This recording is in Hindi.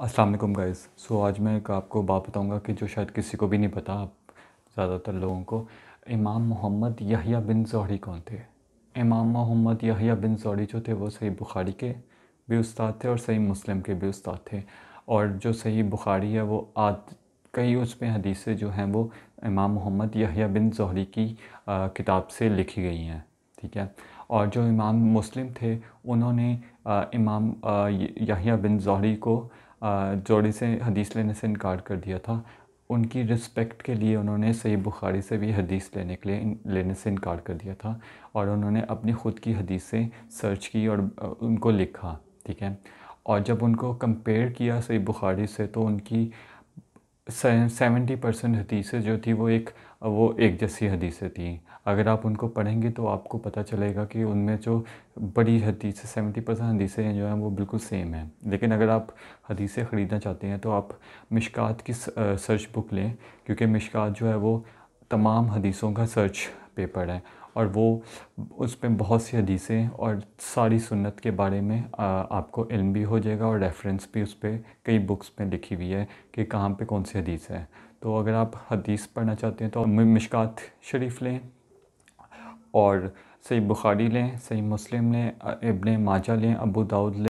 असलम गाइस सो आज मैं एक आपको बात बताऊंगा कि जो शायद किसी को भी नहीं पता ज़्यादातर लोगों को इमाम मोहम्मद यहिया बिन जौहरी कौन थे इमाम मोहम्मद यहिया बिन जौहरी जो थे वो सही बुखारी के भी उस्ताद थे और सही मुस्लिम के भी उस्ताद थे और जो सही बुखारी है वो आद कई उसमें हदीसें जो हैं वो इमाम मोहम्मद यहिया बिन जहरी की आ, किताब से लिखी गई हैं ठीक है और जो इमाम मुस्लिम थे उन्होंने आ, इमाम यहिया बिन जोहरी को जोड़ी से हदीस लेने से इनकार कर दिया था उनकी रिस्पेक्ट के लिए उन्होंने सही बुखारी से भी हदीस लेने के लिए लेने से इनकार कर दिया था और उन्होंने अपनी ख़ुद की हदीसें सर्च की और उनको लिखा ठीक है और जब उनको कंपेयर किया सही बुखारी से तो उनकी सेवेंटी परसेंट हदीसें जो थी वो एक वो एक जैसी हदीसें थी अगर आप उनको पढ़ेंगे तो आपको पता चलेगा कि उनमें जो बड़ी हदीसें सेवेंटी परसेंट हदीसें जो हैं वो बिल्कुल सेम हैं लेकिन अगर आप हदीसें ख़रीदना चाहते हैं तो आप मिशकात की सर्च बुक लें क्योंकि मिशकात जो है वो तमाम हदीसों का सर्च पेपर है और वो उस पर बहुत सी हदीसें और सारी सुन्नत के बारे में आ, आपको इल्म भी हो जाएगा और रेफरेंस भी उस पर कई बुक्स में लिखी हुई है कि कहाँ पे कौन सी हदीस है तो अगर आप हदीस पढ़ना चाहते हैं तो मिशकात शरीफ लें और सही बुखारी लें सही मुस्लिम लें इबन माजा लें अबू दाऊद लें